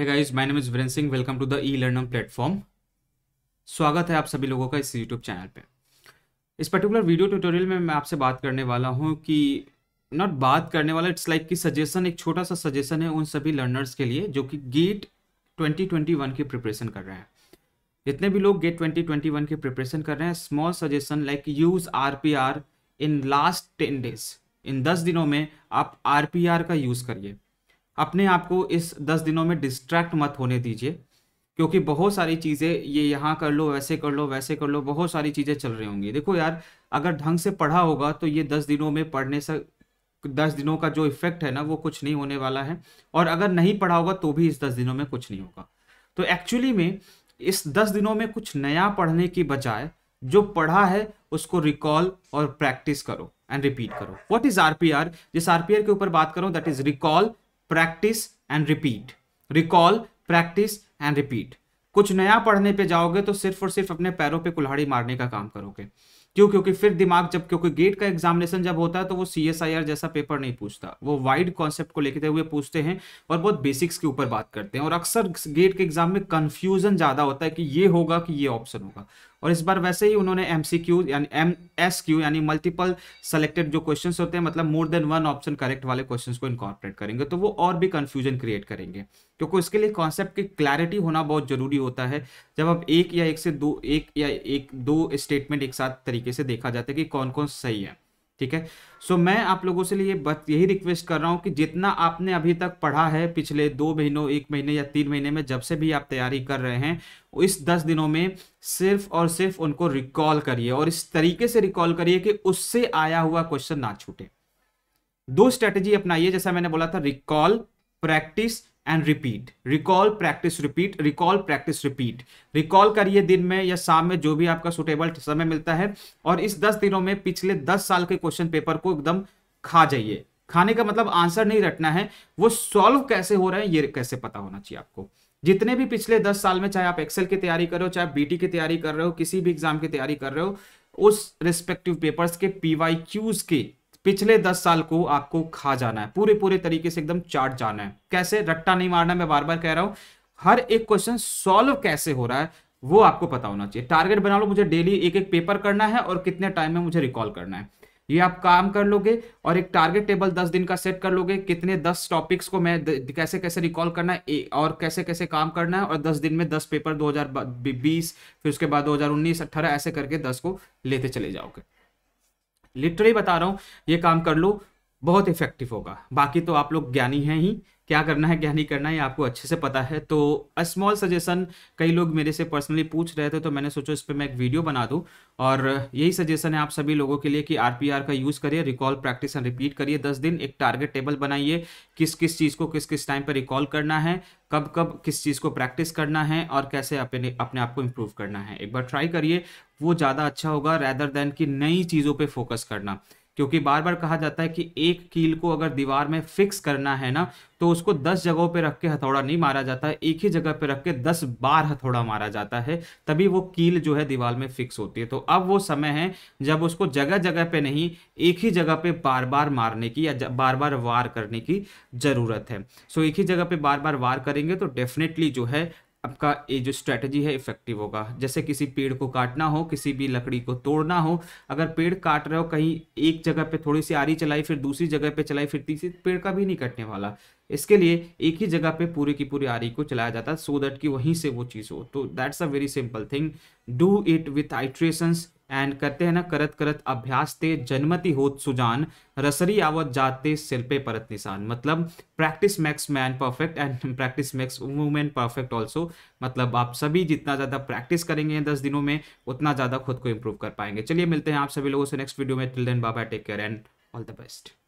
है guys my name is Virendra Singh welcome to the e learning platform स्वागत है आप सभी लोगों का इस यूट्यूब चैनल पे इस पर्टिकुलर वीडियो ट्यूटोरियल में मैं आपसे बात करने वाला हूँ कि नॉट बात करने वाला इट्स लाइक like कि सजेशन एक छोटा सा सजेशन है उन सभी लर्नर्स के लिए जो कि गेट ट्वेंटी की प्रिपरेशन कर रहे हैं जितने भी लोग गेट ट्वेंटी की प्रिपरेशन कर रहे हैं small suggestion like use R in last ten days इन दस दिनों में आप आर का यूज़ करिए अपने आप को इस दस दिनों में डिस्ट्रैक्ट मत होने दीजिए क्योंकि बहुत सारी चीज़ें ये यहाँ कर लो वैसे कर लो वैसे कर लो बहुत सारी चीज़ें चल रही होंगी देखो यार अगर ढंग से पढ़ा होगा तो ये दस दिनों में पढ़ने से दस दिनों का जो इफेक्ट है ना वो कुछ नहीं होने वाला है और अगर नहीं पढ़ा होगा तो भी इस दस दिनों में कुछ नहीं होगा तो एक्चुअली में इस दस दिनों में कुछ नया पढ़ने की बजाय जो पढ़ा है उसको रिकॉल और प्रैक्टिस करो एंड रिपीट करो व्हाट इज आरपीआर जिस आरपीआर के ऊपर बात करो that is recall practice and repeat recall practice and repeat कुछ नया पढ़ने पे जाओगे तो सिर्फ और सिर्फ अपने पैरों पे कुल्हाड़ी मारने का काम करोगे क्यों क्योंकि फिर दिमाग जब क्योंकि गेट का एग्जामिनेशन जब होता है तो वो सी जैसा पेपर नहीं पूछता वो वाइड कॉन्सेप्ट को लेकर हुए पूछते हैं और बहुत बेसिक्स के ऊपर बात करते हैं और अक्सर गेट के एग्जाम में कंफ्यूजन ज़्यादा होता है कि ये होगा कि ये ऑप्शन होगा और इस बार वैसे ही उन्होंने एम सी क्यू यानी एम एस क्यू यानी मल्टीपल सेलेक्टेड जो क्वेश्चन होते हैं मतलब more than one option correct वाले क्वेश्चन को इनकॉर्परेट करेंगे तो वो और भी कन्फ्यूजन क्रिएट करेंगे क्योंकि उसके लिए कॉन्सेप्ट की क्लैरिटी होना बहुत ज़रूरी होता है जब आप एक या एक से दो एक या एक दो स्टेटमेंट एक साथ तरीके से देखा जाता है कि कौन कौन सही है ठीक है सो so, मैं आप लोगों से लिए बस यही रिक्वेस्ट कर रहा हूँ कि जितना आपने अभी तक पढ़ा है पिछले दो महीनों एक महीने या तीन महीने में जब से भी आप तैयारी कर रहे हैं इस दस दिनों में सिर्फ और सिर्फ उनको रिकॉल करिए और इस तरीके से रिकॉल करिए कि उससे आया हुआ क्वेश्चन ना छूटे दो स्ट्रेटेजी अपनाइए जैसा मैंने बोला था recall practice and repeat recall practice repeat recall practice repeat recall करिए दिन में या शाम में जो भी आपका सुटेबल समय मिलता है और इस दस दिनों में पिछले दस साल के क्वेश्चन पेपर को एकदम खा जाइए खाने का मतलब आंसर नहीं रटना है वो सॉल्व कैसे हो रहे हैं ये कैसे पता होना चाहिए आपको जितने भी पिछले दस साल में चाहे आप एक्सेल की तैयारी कर रहे हो चाहे बीटी की तैयारी कर रहे हो किसी भी एग्जाम की तैयारी कर रहे हो उस रेस्पेक्टिव पेपर्स के पीवाई के पिछले दस साल को आपको खा जाना है पूरे पूरे तरीके से एकदम चाट जाना है कैसे रट्टा नहीं मारना मैं बार बार कह रहा हूं हर एक क्वेश्चन सॉल्व कैसे हो रहा है वो आपको पता होना चाहिए टारगेट बना लो मुझे डेली एक एक पेपर करना है और कितने टाइम में मुझे रिकॉल करना है ये आप काम कर लोगे और एक टारगेट टेबल दस दिन का सेट कर लोगे कितने दस टॉपिक्स को मैं कैसे कैसे रिकॉल करना है और कैसे कैसे काम करना है और दस दिन में दस पेपर बीस फिर उसके बाद उन्नीस अट्ठारह ऐसे करके दस को लेते चले जाओगे लिटरली बता रहा हूँ ये काम कर लो बहुत इफेक्टिव होगा बाकी तो आप लोग ज्ञानी हैं ही क्या करना है क्या नहीं करना है आपको अच्छे से पता है तो अ स्मॉल सजेशन कई लोग मेरे से पर्सनली पूछ रहे थे तो मैंने सोचा इस पर मैं एक वीडियो बना दूं और यही सजेशन है आप सभी लोगों के लिए कि आरपीआर का यूज़ करिए रिकॉल प्रैक्टिस एंड रिपीट करिए दस दिन एक टारगेट टेबल बनाइए किस किस चीज़ को किस किस टाइम पर रिकॉल करना है कब कब किस चीज़ को प्रैक्टिस करना है और कैसे अपने अपने आप को इम्प्रूव करना है एक बार ट्राई करिए वो ज़्यादा अच्छा होगा रैदर देन कि नई चीज़ों पर फोकस करना क्योंकि बार बार कहा जाता है कि एक कील को अगर दीवार में फिक्स करना है ना तो उसको दस जगहों पे रख के हथौड़ा नहीं मारा जाता है एक ही जगह पे रख के दस बार हथौड़ा मारा जाता है तभी वो कील जो है दीवार में फिक्स होती है तो अब वो समय है जब उसको जगह जगह पे नहीं एक ही जगह पे बार बार मारने की या बार बार वार करने की ज़रूरत है सो एक ही जगह पे बार बार वार करेंगे तो डेफिनेटली जो है आपका ये जो स्ट्रेटजी है इफेक्टिव होगा जैसे किसी पेड़ को काटना हो किसी भी लकड़ी को तोड़ना हो अगर पेड़ काट रहे हो कहीं एक जगह पे थोड़ी सी आरी चलाई फिर दूसरी जगह पे चलाई फिर तीसरी पेड़ का भी नहीं कटने वाला इसके लिए एक ही जगह पे पूरी की पूरी आरी को चलाया जाता है सो दैट कि वहीं से वो चीज़ हो तो that's a very simple thing do it with iterations and करते हैं ना करत करत अभ्यास ते जनमति होत सुजान रसरी आवत जाते सिर पे परत निशान मतलब practice makes man perfect and practice makes women perfect also मतलब आप सभी जितना ज़्यादा प्रैक्टिस करेंगे दस दिनों में उतना ज़्यादा खुद को इम्प्रूव कर पाएंगे चलिए मिलते हैं आप सभी लोगों से नेक्स्ट वीडियो में टिल देन बाबा take care and all the best